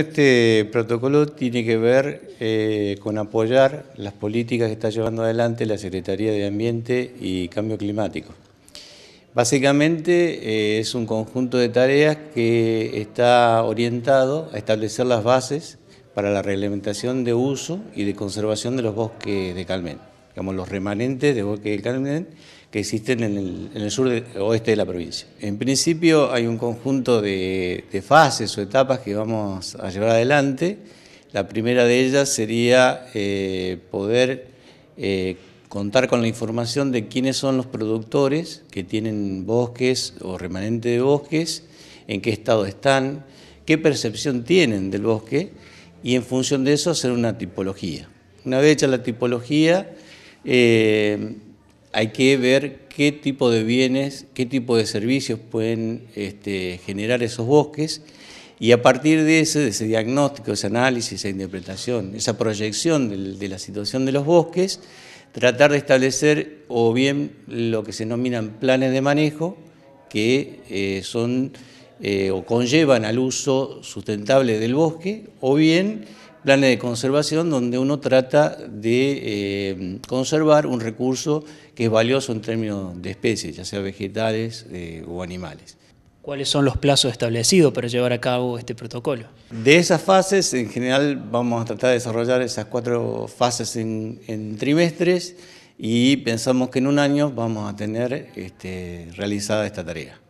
Este protocolo tiene que ver eh, con apoyar las políticas que está llevando adelante la Secretaría de Ambiente y Cambio Climático. Básicamente eh, es un conjunto de tareas que está orientado a establecer las bases para la reglamentación de uso y de conservación de los bosques de Calmen, digamos los remanentes de bosques de Calmen que existen en el, sur oeste de la provincia. En principio hay un conjunto de, fases o etapas que vamos a llevar adelante. La primera de ellas sería eh, poder eh, contar con la información de quiénes son los productores que tienen bosques o remanente de bosques, en qué estado están, qué percepción tienen del bosque y en función de eso hacer una tipología. Una vez hecha la tipología, eh, hay que ver qué tipo de bienes, qué tipo de servicios pueden este, generar esos bosques y a partir de ese, de ese diagnóstico, ese análisis, esa interpretación, esa proyección de, la situación de los bosques, tratar de establecer o bien lo que se denominan planes de manejo, que eh, son eh, o conllevan al uso sustentable del bosque, o bien planes de conservación donde uno trata de eh, conservar un recurso que es valioso en términos de especies, ya sea vegetales eh, o animales. ¿Cuáles son los plazos establecidos para llevar a cabo este protocolo? De esas fases, en general vamos a tratar de desarrollar esas cuatro fases en, trimestres y pensamos que en un año vamos a tener este, realizada esta tarea.